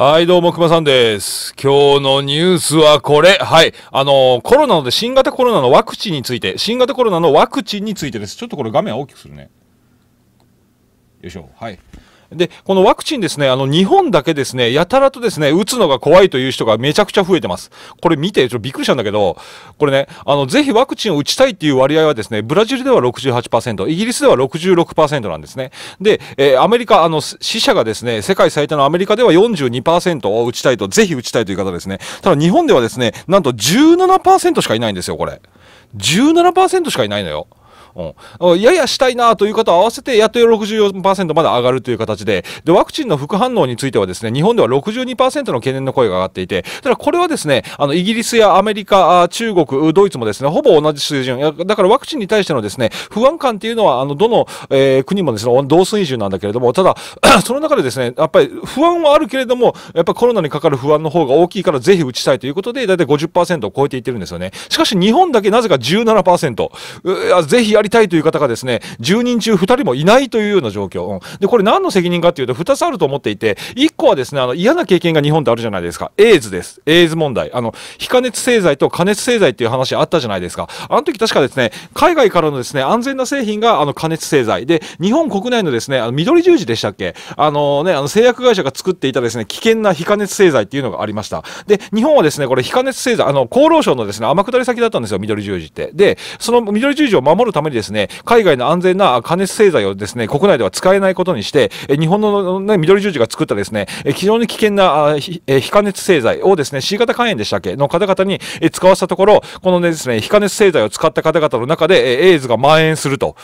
はい、どうも、熊さんです。今日のニュースはこれ。はい。あのコロナので新型コロナのワクチンについて、新型コロナのワクチンについてです。ちょっとこれ画面大きくするね。よいしょ。はい。で、このワクチンですね、あの、日本だけですね、やたらとですね、打つのが怖いという人がめちゃくちゃ増えてます。これ見て、ちょっとびっくりしたんだけど、これね、あの、ぜひワクチンを打ちたいっていう割合はですね、ブラジルでは68%、イギリスでは66%なんですね。で、えー、アメリカ、あの、死者がですね、世界最多のアメリカでは42%を打ちたいと、ぜひ打ちたいという方ですね。ただ日本ではですね、なんと17%しかいないんですよ、これ。17%しかいないのよ。うん、ややしたいなという方を合わせて、やっと64%まで上がるという形で、で、ワクチンの副反応についてはですね、日本では62%の懸念の声が上がっていて、ただこれはですね、あの、イギリスやアメリカ、中国、ドイツもですね、ほぼ同じ水準。だからワクチンに対してのですね、不安感っていうのは、あの、どの、えー、国もですね、同水準なんだけれども、ただ、その中でですね、やっぱり不安はあるけれども、やっぱコロナにかかる不安の方が大きいから、ぜひ打ちたいということで、だいたい50%を超えていってるんですよね。しかし日本だけなぜか17%。ぜひやりりたいという方がですね、10人中2人もいないというような状況。ん、で、これ何の責任かっていうと、2つあると思っていて、1個はですね、あの、嫌な経験が日本であるじゃないですか。エイズです。エイズ問題。あの、非加熱製剤と加熱製剤っていう話あったじゃないですか。あの時確かですね、海外からのですね、安全な製品があの加熱製剤。で、日本国内のですね、あの緑十字でしたっけあのね、あの製薬会社が作っていたですね、危険な非加熱製剤っていうのがありました。で、日本はですね、これ非加熱製剤、あの、厚労省のですね、天下り先だったんですよ、緑十字って。で、その緑十字を守るためにですね、海外の安全な加熱製剤をですね、国内では使えないことにして、日本の、ね、緑十字が作ったですね、非常に危険な非加熱製剤をですね、C 型肝炎でしたっけの方々に使わせたところ、このねですね、非加熱製剤を使った方々の中で、エイズが蔓延すると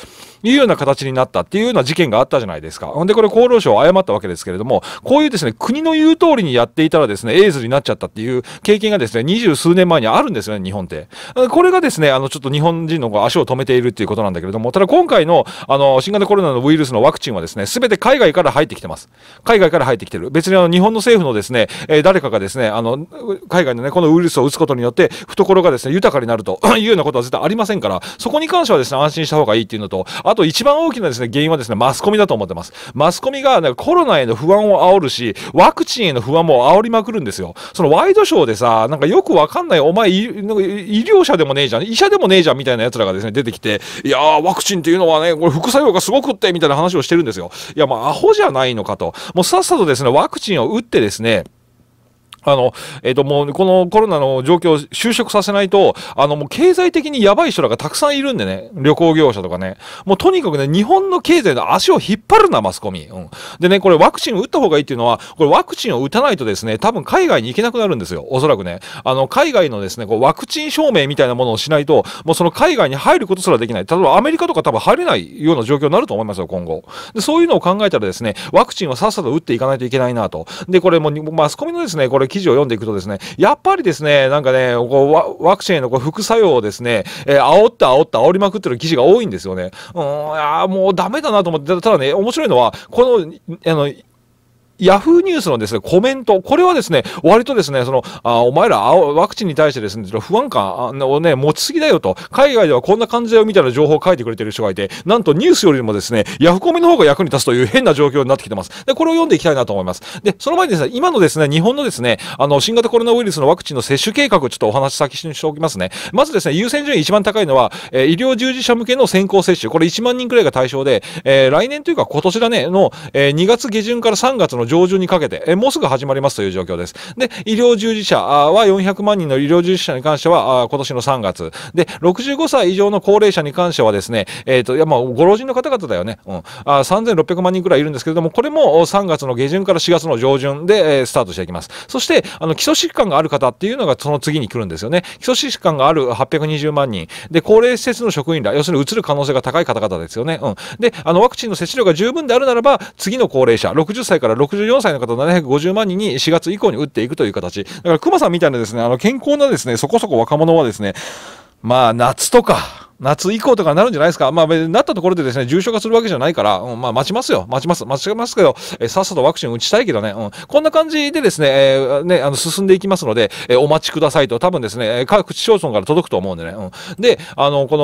いうような形になったっていうような事件があったじゃないですか。ほんで、これ厚労省を誤ったわけですけれども、こういうですね、国の言う通りにやっていたらですね、エイズになっちゃったっていう経験がですね、二十数年前にあるんですよね、日本って。これがですね、あの、ちょっと日本人の足を止めているっていうことなんだけれども、ただ今回のあの新型コロナのウイルスのワクチンはですね、すべて海外から入ってきてます。海外から入ってきてる。別にあの日本の政府のですね、えー、誰かがですね、あの海外のね、このウイルスを打つことによって、懐がですね、豊かになると いうようなことは絶対ありませんから、そこに関してはですね、安心した方がいいっていうのと、あと一番大きなですね、原因はですね、マスコミだと思ってます。マスコミが、ね、コロナへの不安を煽るし、ワクチンへの不安も煽りまくるんですよ。そのワイドショーでさ、なんかよくわかんない、お前、医療者でもねえじゃん、医者でもねえじゃんみたいな奴らがですね、出てきて、いやー、ワクチンっていうのはね、これ副作用がすごくって、みたいな話をしてるんですよ。いや、まあ、アホじゃないのかと。もうさっさとですね、ワクチンを打ってですね、あの、えっ、ー、と、もう、このコロナの状況を就職させないと、あの、もう経済的にやばい人らがたくさんいるんでね、旅行業者とかね。もうとにかくね、日本の経済の足を引っ張るな、マスコミ。うん。でね、これワクチンを打った方がいいっていうのは、これワクチンを打たないとですね、多分海外に行けなくなるんですよ。おそらくね。あの、海外のですね、こう、ワクチン証明みたいなものをしないと、もうその海外に入ることすらできない。例えばアメリカとか多分入れないような状況になると思いますよ、今後。で、そういうのを考えたらですね、ワクチンはさっさと打っていかないといけないなと。で、これもマスコミのですね、これ記事を読んでいくとですね、やっぱりですね、なんかね、こうワクチンのこう副作用をですね、えー、煽った煽った煽りまくってる記事が多いんですよね。うん、いやもうダメだなと思って、ただね、面白いのは、この、あの、ヤフーニュースのですね、コメント、これはですね、割とですね、その、あお前らワクチンに対してですね、不安感をね、持ちすぎだよと、海外ではこんな感じだよみたいな情報を書いてくれてる人がいて、なんとニュースよりもですね、ヤフコメの方が役に立つという変な状況になってきてます。で、これを読んでいきたいなと思います。で、その前にですね、今のですね、日本のですね、あの、新型コロナウイルスのワクチンの接種計画、ちょっとお話先にしておきますね。まずですね、優先順位一番高いのは、え医療従事者向けの先行接種、これ1万人くらいが対象で、えー、来年というか今年だね、の、えー、2月下旬から3月のの上旬にかけて、えもうすぐ始まりますという状況です。で、医療従事者は400万人の医療従事者に関しては、今年の3月。で、65歳以上の高齢者に関してはですね、えっ、ー、と、いや、まあ、ご老人の方々だよね。うん。あ3600万人くらいいるんですけれども、これも3月の下旬から4月の上旬で、えスタートしていきます。そして、あの、基礎疾患がある方っていうのがその次に来るんですよね。基礎疾患がある820万人。で、高齢施設の職員ら、要するに移る可能性が高い方々ですよね。うん。で、あの、ワクチンの接種量が十分であるならば、次の高齢者、60歳から64歳の方750万人に4月以降に打っていくという形。だから、熊さんみたいなですね、あの、健康なですね、そこそこ若者はですね、まあ、夏とか、夏以降とかになるんじゃないですか。まあ、なったところでですね、重症化するわけじゃないから、うん、まあ、待ちますよ。待ちます。待ちますけど、えー、さっさとワクチン打ちたいけどね、うん、こんな感じでですね、えー、ね、あの、進んでいきますので、えー、お待ちくださいと、多分ですね、各市町村から届くと思うんでね、うん。で、あの、こ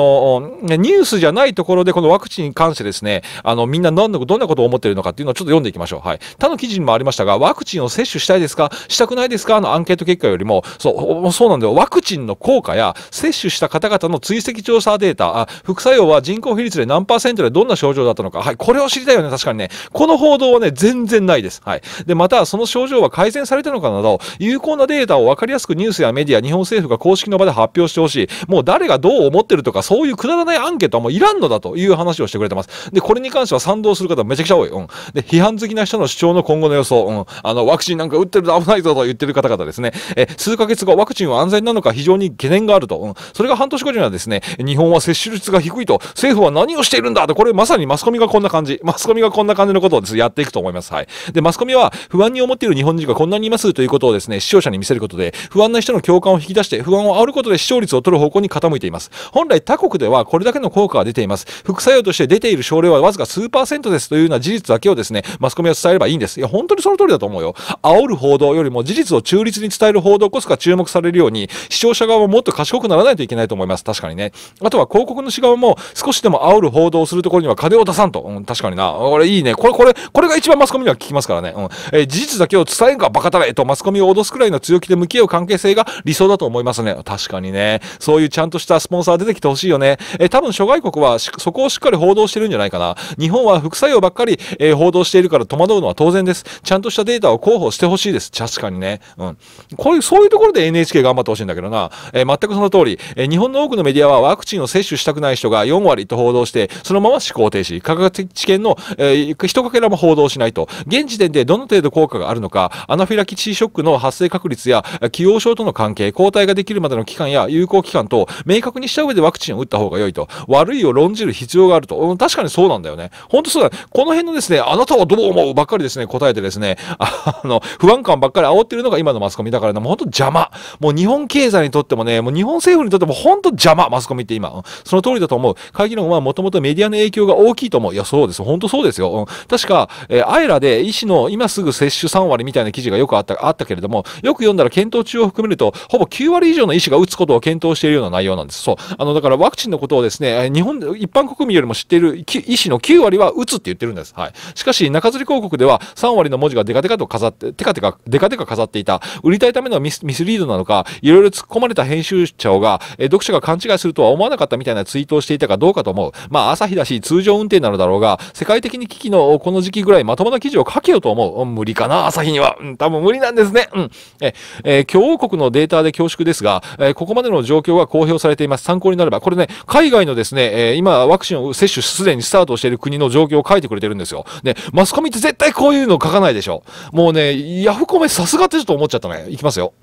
の、ニュースじゃないところで、このワクチンに関してですね、あの、みんな何の、どんなことを思ってるのかっていうのをちょっと読んでいきましょう。はい。他の記事にもありましたが、ワクチンを接種したいですかしたくないですかのアンケート結果よりも、そう、そうなんだよ。ワクチンの効果や、接種した方々の追跡調査データ、あ副作用は人口比率で何パーセントでどんな症状だったのか、はい、これを知りたいよね、確かにね。この報道はね、全然ないです。はい。で、また、その症状は改善されたのかなど、有効なデータを分かりやすくニュースやメディア、日本政府が公式の場で発表してほしい。もう誰がどう思ってるとか、そういうくだらないアンケートはもういらんのだという話をしてくれてます。で、これに関しては賛同する方めちゃくちゃ多い。うん。で、批判好きな人の主張の今後の予想、うん。あの、ワクチンなんか打ってると危ないぞと言ってる方々ですね。え、数ヶ月後、ワクチンは安全なのか非常に懸念があると。うん。それが半年後にはですね、日本本は接種率が低いと、政府は何をしているんだと、これまさにマスコミがこんな感じ。マスコミがこんな感じのことをです、ね、やっていくと思います。はい。で、マスコミは不安に思っている日本人がこんなにいますということをですね、視聴者に見せることで、不安な人の共感を引き出して、不安を煽ることで視聴率を取る方向に傾いています。本来他国ではこれだけの効果が出ています。副作用として出ている症例はわずか数パーセントですというような事実だけをですね、マスコミは伝えればいいんです。いや、本当にその通りだと思うよ。煽る報道よりも事実を中立に伝える報道こそが注目されるように、視聴者側ももっと賢くならないといけないと思います。確かにね。あとは広告主側も少しでも煽る報道をするところには金を出さんと。うん、確かにな。これいいね。これ、これ、これが一番マスコミには聞きますからね。うん。えー、事実だけを伝えんかバカたれとマスコミを脅すくらいの強気で向き合う関係性が理想だと思いますね。確かにね。そういうちゃんとしたスポンサー出てきてほしいよね。えー、多分諸外国はそこをしっかり報道してるんじゃないかな。日本は副作用ばっかり、えー、報道しているから戸惑うのは当然です。ちゃんとしたデータを広報してほしいです。確かにね。うん。こういう、そういうところで NHK 頑張ってほしいんだけどな。え全くその通り、え日本の多くのメディアはワクチンを接種したくない人が4割と報道して、そのまま思考停止。科学的知見の、えー、一かけらも報道しないと。現時点でどの程度効果があるのか、アナフィラキシーショックの発生確率や、既往症との関係、抗体ができるまでの期間や有効期間と、明確にした上でワクチンを打った方が良いと。悪いを論じる必要があると。確かにそうなんだよね。本当そうだ。この辺のですね、あなたはどう思うばっかりですね、答えてですね、あの、不安感ばっかり煽ってるのが今のマスコミだからね、もう本当邪魔。もう日本経済にとってもね、もう日本政府にとっても本当邪魔、マスコミって今。うんその通りだと思う。会議論はもともとメディアの影響が大きいと思う。いや、そうです。本当そうですよ。うん、確か、えー、アイラで医師の今すぐ接種3割みたいな記事がよくあった、あったけれども、よく読んだら検討中を含めると、ほぼ9割以上の医師が打つことを検討しているような内容なんです。そう。あの、だからワクチンのことをですね、日本、一般国民よりも知っている医師の9割は打つって言ってるんです。はい。しかし、中吊り広告では3割の文字がデカデカと飾って、テカテカ、デカデカ飾っていた。売りたいためのミスミスリードなのか、いろいろ突っ込まれた編集者が、えー、読者が勘違いするとは思わなかったったみたいなツイートをしていたかどうかと思う。まあ、朝日だし、通常運転なのだろうが、世界的に危機のこの時期ぐらいまともな記事を書けよと思う。無理かな、朝日には。うん、多分無理なんですね。うん。え、え共和国のデータで恐縮ですが、えここまでの状況が公表されています。参考になれば。これね、海外のですね、え今、ワクチンを接種すでにスタートしている国の状況を書いてくれてるんですよ。ね、マスコミって絶対こういうの書かないでしょ。もうね、ヤフコメさすがってちょっと思っちゃったね。いきますよ。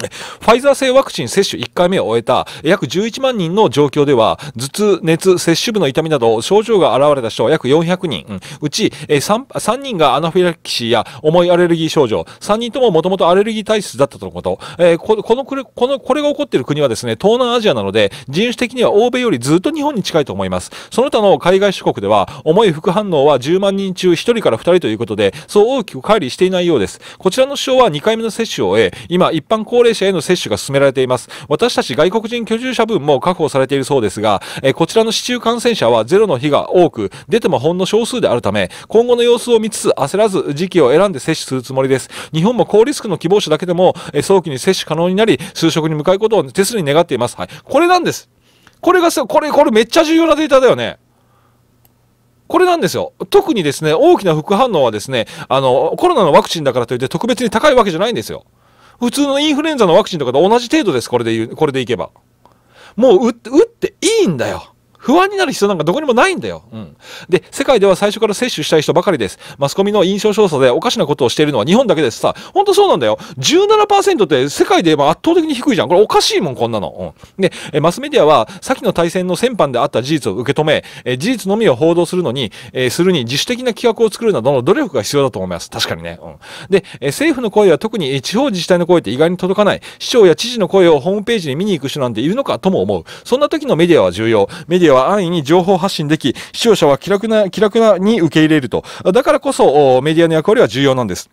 ファイザー製ワクチン接種1回目を終えた約11万人の状況では、頭痛、熱、接種部の痛みなど症状が現れた人は約400人、うち 3, 3人がアナフィラキシーや重いアレルギー症状、3人とももともとアレルギー体質だったとのこと、えー、このこれこの、これが起こっている国はですね、東南アジアなので、人種的には欧米よりずっと日本に近いと思います。その他の海外諸国では、重い副反応は10万人中1人から2人ということで、そう大きく乖離していないようです。こちらの首相は2回目の接種を終え、今一般公高齢者への接種が進められています。私たち外国人居住者分も確保されているそうですが、えこちらの市中感染者はゼロの日が多く、出てもほんの少数であるため、今後の様子を見つつ焦らず時期を選んで接種するつもりです。日本も高リスクの希望者だけでも、え早期に接種可能になり、就職に向かうことを手すりに願っています。はい。これなんです。これがさ、これ、これめっちゃ重要なデータだよね。これなんですよ。特にですね、大きな副反応はですね、あの、コロナのワクチンだからといって特別に高いわけじゃないんですよ。普通のインフルエンザのワクチンとかと同じ程度です、これで言う、これでいけば。もう打っていいんだよ。不安になる必要なんかどこにもないんだよ。うん。で、世界では最初から接種したい人ばかりです。マスコミの印象調査でおかしなことをしているのは日本だけですさ。ほんとそうなんだよ。17%って世界で言えば圧倒的に低いじゃん。これおかしいもん、こんなの。うん。で、マスメディアは、先の対戦の先般であった事実を受け止め、え事実のみを報道するのに、えするに自主的な企画を作るなどの努力が必要だと思います。確かにね。うん。で、え政府の声は特に地方自治体の声って意外に届かない。市長や知事の声をホームページに見に行く人なんているのかとも思う。そんな時のメディアは重要。メディアは安易に情報発信でき、視聴者は気楽な、気楽なに受け入れると。だからこそ、メディアの役割は重要なんです。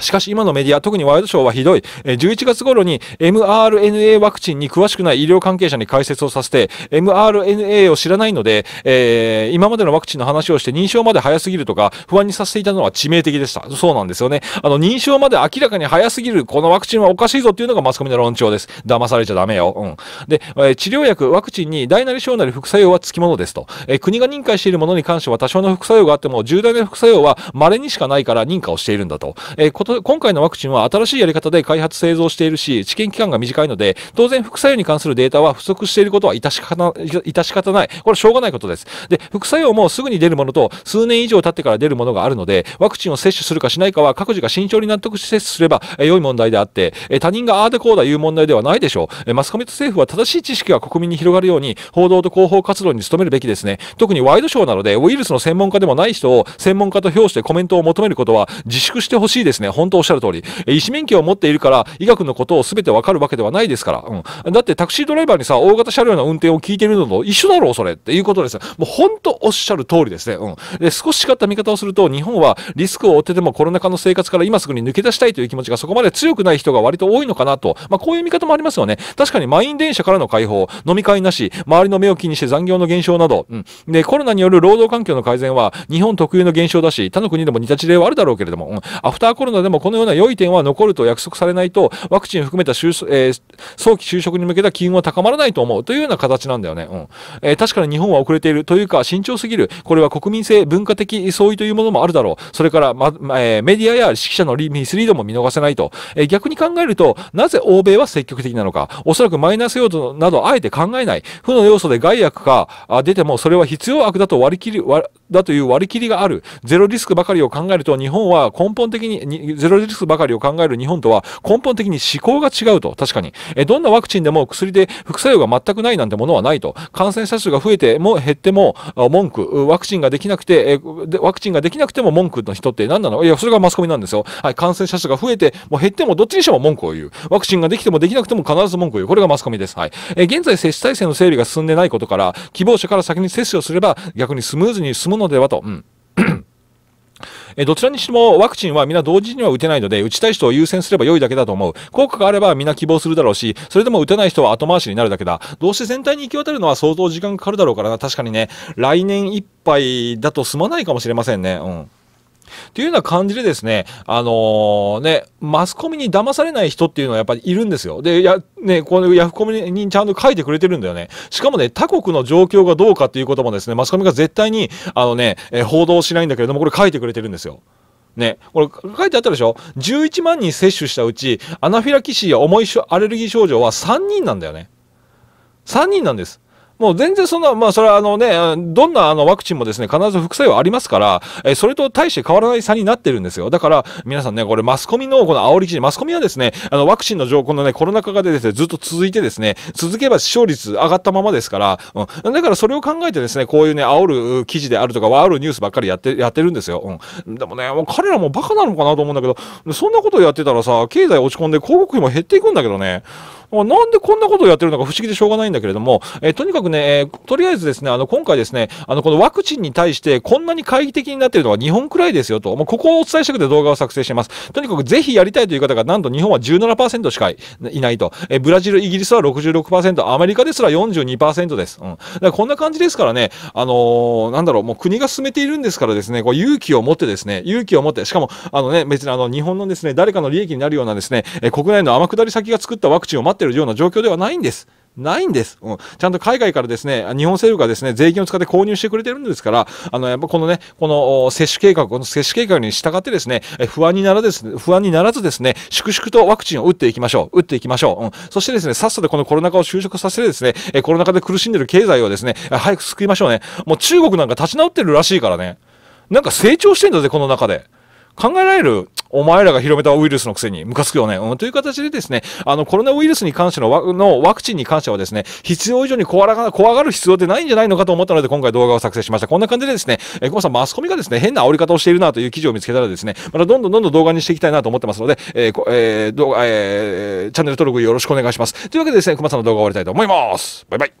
しかし今のメディア、特にワイドショーはひどい。11月頃に mRNA ワクチンに詳しくない医療関係者に解説をさせて、mRNA を知らないので、えー、今までのワクチンの話をして認証まで早すぎるとか、不安にさせていたのは致命的でした。そうなんですよね。あの、認証まで明らかに早すぎる、このワクチンはおかしいぞっていうのがマスコミの論調です。騙されちゃダメよ。うん。で、え治療薬、ワクチンに大なり小なり副作用は付き物ですと。え国が認可しているものに関しては多少の副作用があっても、重大な副作用は稀にしかないから認可をしているんだと。えーこと今回のワクチンは新しいやり方で開発製造しているし、治験期間が短いので、当然副作用に関するデータは不足していることは致し方致し方ない。これはしょうがないことです。で、副作用もすぐに出るものと、数年以上経ってから出るものがあるので、ワクチンを接種するかしないかは各自が慎重に納得して接種すれば、え良い問題であって、え他人がああでこうだ言う問題ではないでしょう。えマスコミと政府は正しい知識が国民に広がるように、報道と広報活動に努めるべきですね。特にワイドショーなので、ウイルスの専門家でもない人を専門家と評してコメントを求めることは自粛してほしいですね。本当おっしゃる通り、医師免許を持っているから、医学のことを全てわかるわけではないですから、うん。だってタクシードライバーにさ、大型車両の運転を聞いてるのと一緒だろう、それっていうことです。もう本当おっしゃる通りですね。うん。で、少し違った見方をすると、日本はリスクを負ってでもコロナ禍の生活から今すぐに抜け出したいという気持ちがそこまで強くない人が割と多いのかなと。まあ、こういう見方もありますよね。確かに満員電車からの解放、飲み会なし、周りの目を気にして残業の減少など、うん。で、コロナによる労働環境の改善は、日本特有の減少だし、他の国でも似た事例はあるだろうけれども、うん、アフターコロナでもこのような良い点は残ると約束されないと、ワクチン含めた就、えー、早期就職に向けた機運は高まらないと思うというような形なんだよね。うん。えー、確かに日本は遅れているというか慎重すぎる。これは国民性、文化的相違というものもあるだろう。それから、ま、えー、メディアや指揮者のミスリードも見逃せないと。え逆に考えると、なぜ欧米は積極的なのか。おそらくマイナス要素などあえて考えない。負の要素で害悪かあ出ても、それは必要悪だと割り切り、だという割り切りがある。ゼロリスクばかりを考えると、日本は根本的に、ゼロリスクばかりを考える日本とは根本的に思考が違うと。確かに。えどんなワクチンでも薬で副作用が全くないなんてものはないと。感染者数が増えても減っても文句。ワクチンができなくて、えワクチンができなくても文句の人って何なのいや、それがマスコミなんですよ。はい。感染者数が増えても減ってもどっちにしても文句を言う。ワクチンができてもできなくても必ず文句を言う。これがマスコミです。はい。え現在接種体制の整備が進んでないことから、希望者から先に接種をすれば逆にスムーズに進むのではと。うんえどちらにしてもワクチンはみんな同時には打てないので、打ちたい人を優先すれば良いだけだと思う。効果があればみんな希望するだろうし、それでも打てない人は後回しになるだけだ。どうして全体に行き渡るのは相当時間かかるだろうからな。確かにね、来年いっぱいだと済まないかもしれませんね。うん。というような感じでですね、あのー、ね、マスコミに騙されない人っていうのはやっぱりいるんですよ。で、や、ね、このヤフコミにちゃんと書いてくれてるんだよね。しかもね、他国の状況がどうかっていうこともですね、マスコミが絶対に、あのね、え報道しないんだけれども、これ書いてくれてるんですよ。ね、これ書いてあったでしょ ?11 万人接種したうち、アナフィラキシーや重いアレルギー症状は3人なんだよね。3人なんです。もう全然そんな、まあ、それはあのね、どんなあのワクチンもですね、必ず副作用ありますから、えそれと大して変わらない差になってるんですよ。だから、皆さんね、これマスコミのこの煽り記事、マスコミはですね、あの、ワクチンの情報のね、コロナ禍がすね、ずっと続いてですね、続けば視聴率上がったままですから、うん。だからそれを考えてですね、こういうね、煽る記事であるとか、あるニュースばっかりやって、やってるんですよ。うん。でもね、もう彼らもバカなのかなと思うんだけど、そんなことやってたらさ、経済落ち込んで広告費も減っていくんだけどね。なんでこんなことをやってるのか不思議でしょうがないんだけれども、えー、とにかくね、えー、とりあえずですね、あの、今回ですね、あの、このワクチンに対してこんなに懐疑的になってるのは日本くらいですよと、もうここをお伝えしたくて動画を作成しています。とにかくぜひやりたいという方が、なんと日本は17%しかいないと。えー、ブラジル、イギリスは66%、アメリカですら42%です。うん。だからこんな感じですからね、あのー、なんだろう、もう国が進めているんですからですね、こう勇気を持ってですね、勇気を持って、しかも、あのね、別にあの、日本のですね、誰かの利益になるようなですね、え国内の天下り先が作ったワクチンをってるような状況ではないんです。ないんです、うん。ちゃんと海外からですね、日本政府がですね、税金を使って購入してくれてるんですから、あの、やっぱこのね、この接種計画、この接種計画に従ってですね、不安にならです、不安にならずですね、粛々とワクチンを打っていきましょう。打っていきましょう。うん。そしてですね、さっさとこのコロナ禍を収束させてですね、コロナ禍で苦しんでる経済をですね、早く救いましょうね。もう中国なんか立ち直ってるらしいからね。なんか成長してんだぜ、この中で。考えられるお前らが広めたウイルスのくせにムカつくよね、うん、という形でですね、あの、コロナウイルスに関してのワのワクチンに関してはですね、必要以上に怖ら怖がる必要ってないんじゃないのかと思ったので、今回動画を作成しました。こんな感じでですね、えー、ごさん、マスコミがですね、変な煽り方をしているなという記事を見つけたらですね、またどんどんどんどん動画にしていきたいなと思ってますので、えー、えー、動画、えー、チャンネル登録よろしくお願いします。というわけでですね、熊さんの動画を終わりたいと思います。バイバイ。